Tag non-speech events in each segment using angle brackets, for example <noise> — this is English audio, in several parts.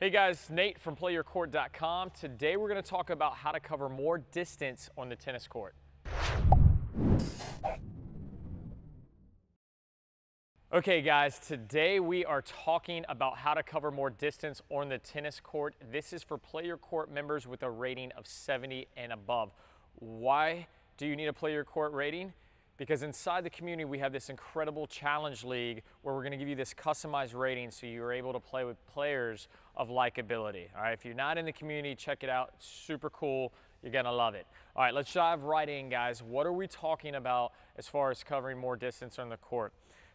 Hey guys, Nate from playyourcourt.com. Today we're going to talk about how to cover more distance on the tennis court. Okay guys, today we are talking about how to cover more distance on the tennis court. This is for player court members with a rating of 70 and above. Why do you need a player court rating? because inside the community we have this incredible challenge league where we're going to give you this customized rating so you're able to play with players of likability. All right, if you're not in the community, check it out. It's super cool. You're going to love it. All right, let's dive right in, guys. What are we talking about as far as covering more distance on the court?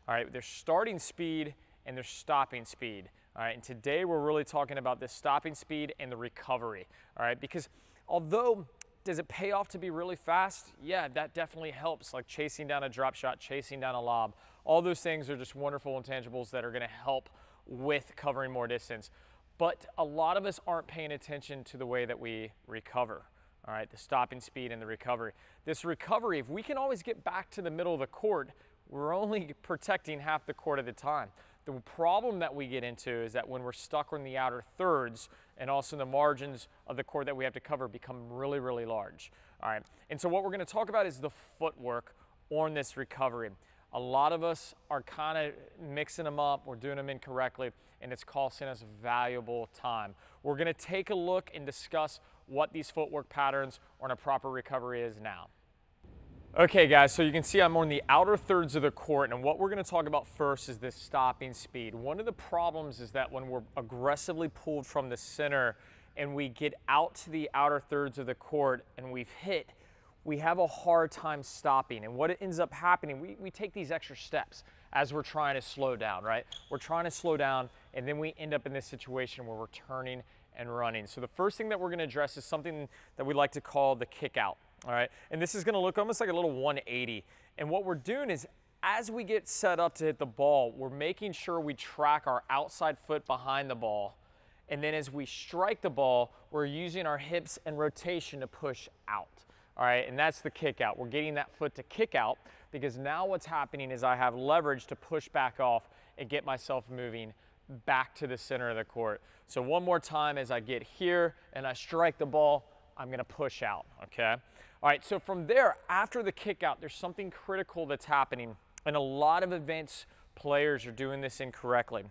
All right, there's starting speed and there's stopping speed. All right, and today we're really talking about this stopping speed and the recovery. All right, because although does it pay off to be really fast? Yeah, that definitely helps, like chasing down a drop shot, chasing down a lob. All those things are just wonderful intangibles that are gonna help with covering more distance. But a lot of us aren't paying attention to the way that we recover, all right, the stopping speed and the recovery. This recovery, if we can always get back to the middle of the court, we're only <laughs> protecting half the court at a time. The problem that we get into is that when we're stuck on the outer thirds and also the margins of the core that we have to cover become really, really large. All right, and so what we're gonna talk about is the footwork on this recovery. A lot of us are kind of mixing them up, we're doing them incorrectly, and it's costing us valuable time. We're gonna take a look and discuss what these footwork patterns on a proper recovery is now. Okay guys, so you can see I'm on the outer thirds of the court and what we're gonna talk about first is this stopping speed. One of the problems is that when we're aggressively pulled from the center and we get out to the outer thirds of the court and we've hit, we have a hard time stopping. And what ends up happening, we, we take these extra steps as we're trying to slow down, right? We're trying to slow down and then we end up in this situation where we're turning and running. So the first thing that we're gonna address is something that we like to call the kick out all right? And this is gonna look almost like a little 180. And what we're doing is as we get set up to hit the ball, we're making sure we track our outside foot behind the ball. And then as we strike the ball, we're using our hips and rotation to push out. All right, and that's the kick out. We're getting that foot to kick out because now what's happening is I have leverage to push back off and get myself moving back to the center of the court. So one more time as I get here and I strike the ball, I'm gonna push out, okay? All right, so from there, after the kick out, there's something critical that's happening. And a lot of events players are doing this incorrectly.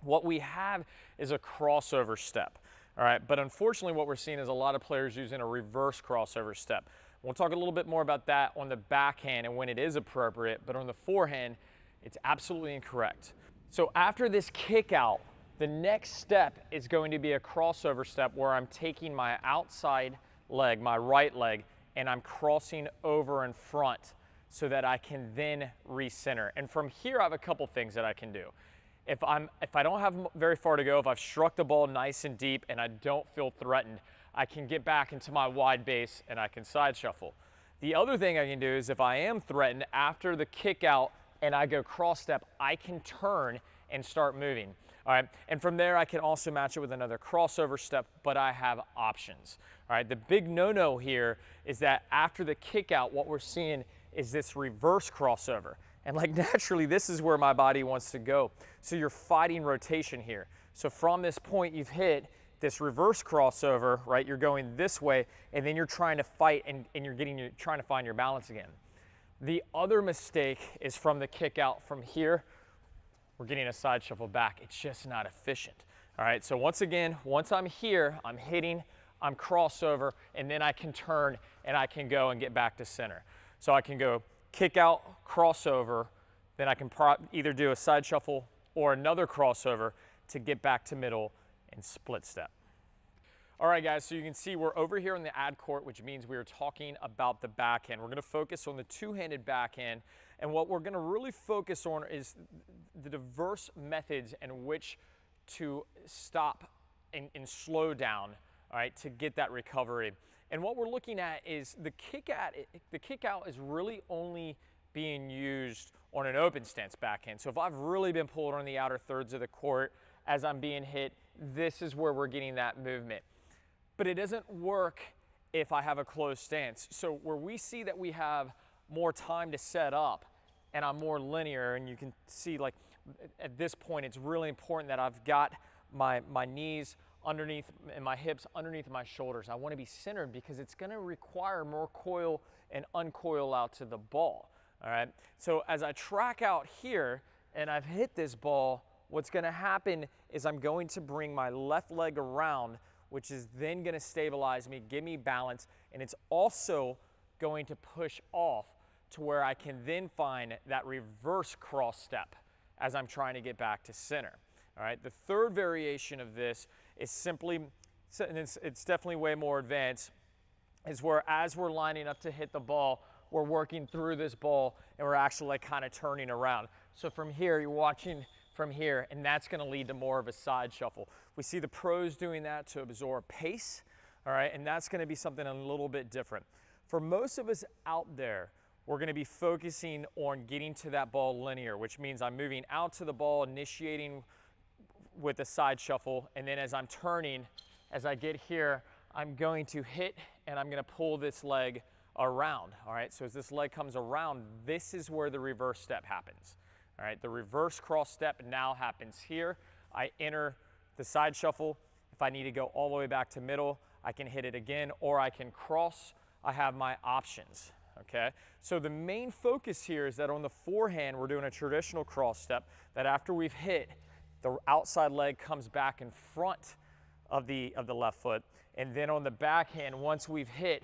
What we have is a crossover step, all right? But unfortunately, what we're seeing is a lot of players using a reverse crossover step. We'll talk a little bit more about that on the backhand and when it is appropriate, but on the forehand, it's absolutely incorrect. So after this kick out, the next step is going to be a crossover step where I'm taking my outside leg, my right leg, and I'm crossing over in front so that I can then recenter. And from here, I have a couple things that I can do. If, I'm, if I don't have very far to go, if I've struck the ball nice and deep and I don't feel threatened, I can get back into my wide base and I can side shuffle. The other thing I can do is if I am threatened after the kick out and I go cross step, I can turn and start moving. All right, and from there I can also match it with another crossover step, but I have options. All right, the big no-no here is that after the kickout, what we're seeing is this reverse crossover. And like <laughs> naturally, this is where my body wants to go. So you're fighting rotation here. So from this point you've hit this reverse crossover, right? You're going this way and then you're trying to fight and, and you're getting, you're trying to find your balance again. The other mistake is from the kick out from here we're getting a side shuffle back. It's just not efficient. All right, so once again, once I'm here, I'm hitting, I'm crossover, and then I can turn and I can go and get back to center. So I can go kick out, crossover, then I can either do a side shuffle or another crossover to get back to middle and split step. All right, guys, so you can see we're over here in the ad court, which means we are talking about the backhand. We're going to focus on the two-handed backhand, and what we're going to really focus on is the diverse methods in which to stop and, and slow down, all right, to get that recovery. And what we're looking at is the kick at the kick out is really only being used on an open stance backhand. So if I've really been pulled on the outer thirds of the court as I'm being hit, this is where we're getting that movement but it doesn't work if I have a closed stance. So where we see that we have more time to set up and I'm more linear and you can see like at this point, it's really important that I've got my, my knees underneath and my hips underneath my shoulders. I wanna be centered because it's gonna require more coil and uncoil out to the ball, all right? So as I track out here and I've hit this ball, what's gonna happen is I'm going to bring my left leg around which is then gonna stabilize me, give me balance, and it's also going to push off to where I can then find that reverse cross step as I'm trying to get back to center. All right, the third variation of this is simply, and it's, it's definitely way more advanced, is where as we're lining up to hit the ball, we're working through this ball and we're actually like kind of turning around. So from here, you're watching from here, and that's gonna lead to more of a side shuffle. We see the pros doing that to absorb pace, all right, and that's gonna be something a little bit different. For most of us out there, we're gonna be focusing on getting to that ball linear, which means I'm moving out to the ball, initiating with a side shuffle, and then as I'm turning, as I get here, I'm going to hit and I'm gonna pull this leg around, all right? So as this leg comes around, this is where the reverse step happens, all right? The reverse cross step now happens here. I enter the side shuffle. If I need to go all the way back to middle, I can hit it again or I can cross. I have my options, okay? So the main focus here is that on the forehand, we're doing a traditional cross step that after we've hit, the outside leg comes back in front of the, of the left foot. And then on the backhand, once we've hit,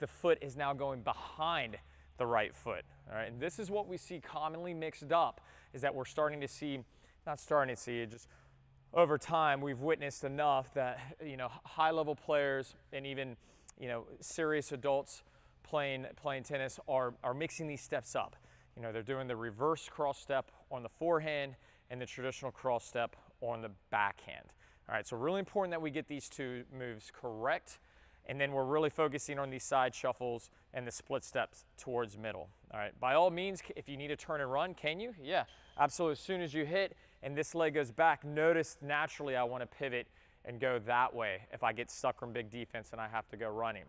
the foot is now going behind the right foot. All right, and this is what we see commonly mixed up is that we're starting to see, not starting to see, it just over time we've witnessed enough that you know high level players and even you know serious adults playing playing tennis are are mixing these steps up. You know they're doing the reverse cross step on the forehand and the traditional cross step on the backhand. All right, so really important that we get these two moves correct. And then we're really focusing on these side shuffles and the split steps towards middle. All right, by all means, if you need to turn and run, can you? Yeah, absolutely. As soon as you hit, and this leg goes back, notice naturally I wanna pivot and go that way if I get stuck from big defense and I have to go running,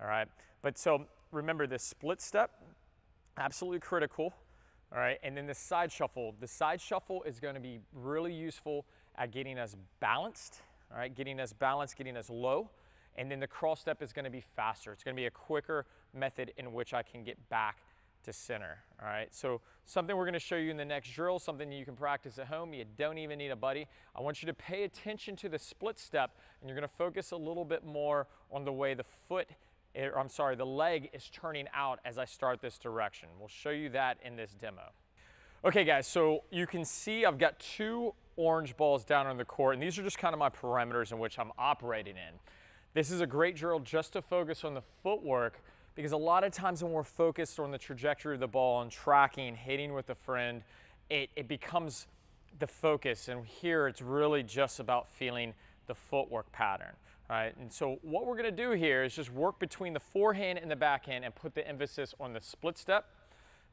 all right? But so remember this split step, absolutely critical, all right? And then the side shuffle. The side shuffle is gonna be really useful at getting us balanced, all right? Getting us balanced, getting us low. And then the crawl step is gonna be faster. It's gonna be a quicker method in which I can get back to center, all right? So something we're gonna show you in the next drill, something you can practice at home, you don't even need a buddy. I want you to pay attention to the split step and you're gonna focus a little bit more on the way the foot, eh, or I'm sorry, the leg is turning out as I start this direction. We'll show you that in this demo. Okay guys, so you can see I've got two orange balls down on the court and these are just kind of my parameters in which I'm operating in. This is a great drill just to focus on the footwork because a lot of times when we're focused on the trajectory of the ball and tracking, hitting with a friend, it, it becomes the focus. And here it's really just about feeling the footwork pattern. Right, and so what we're gonna do here is just work between the forehand and the backhand and put the emphasis on the split step,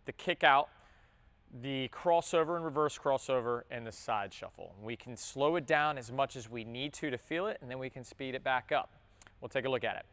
the kick out, the crossover and reverse crossover, and the side shuffle. We can slow it down as much as we need to to feel it, and then we can speed it back up. We'll take a look at it.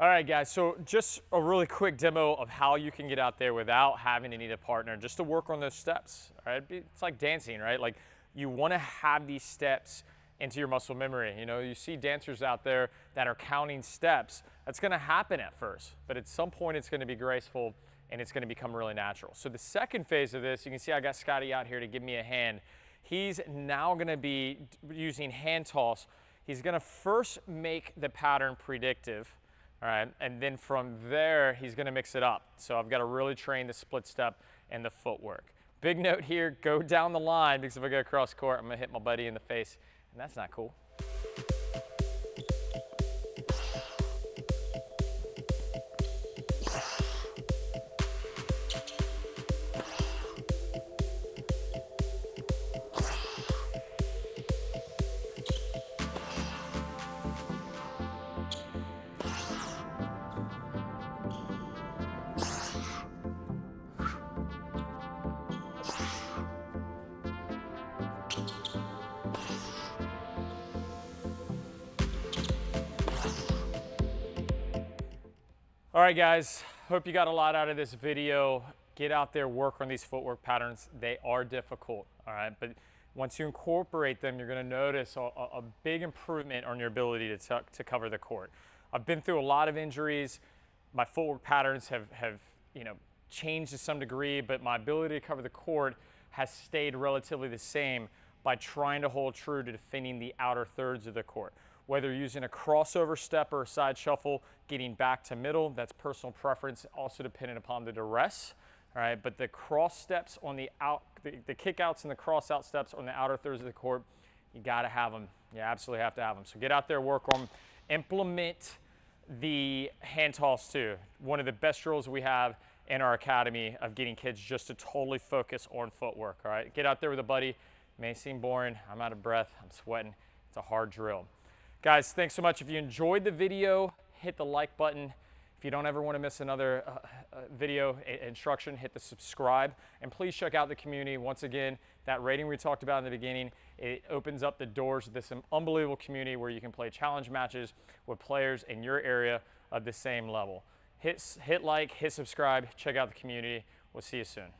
All right, guys, so just a really quick demo of how you can get out there without having to need a partner just to work on those steps, all right? It's like dancing, right? Like you wanna have these steps into your muscle memory. You know, you see dancers out there that are counting steps. That's gonna happen at first, but at some point it's gonna be graceful and it's gonna become really natural. So the second phase of this, you can see I got Scotty out here to give me a hand. He's now gonna be using hand toss. He's gonna first make the pattern predictive all right, and then from there, he's gonna mix it up. So I've gotta really train the split step and the footwork. Big <laughs> note here, go down the line because if I go cross court, I'm gonna hit my buddy in the face, and that's not cool. All right, guys, hope you got a lot out of this video. Get out there, work on these footwork patterns. They are difficult, all right? But once you incorporate them, you're gonna notice a, a big improvement on your ability to, tuck, to cover the court. I've been through a lot of injuries. My footwork patterns have, have you know, changed to some degree, but my ability to cover the court has stayed relatively the same by trying to hold true to defending the outer thirds of the court. Whether using a crossover step or a side shuffle, getting back to middle, that's personal preference, also dependent upon the duress. All right, but the cross steps on the out, the, the kickouts and the cross out steps on the outer thirds of the court, you gotta have them. You absolutely have to have them. So get out there, work on them, implement the hand toss too. One of the best drills we have in our academy of getting kids just to totally focus on footwork. All right, get out there with a buddy. may seem boring. I'm out of breath. I'm sweating. It's a hard drill. Guys, thanks so much. If you enjoyed the video, hit the like button. If you don't ever want to miss another uh, uh, video instruction, hit the subscribe. And please check out the community. Once again, that rating we talked about in the beginning, it opens up the doors to this unbelievable community where you can play challenge matches with players in your area of the same level. Hit, hit like, hit subscribe, check out the community. We'll see you soon.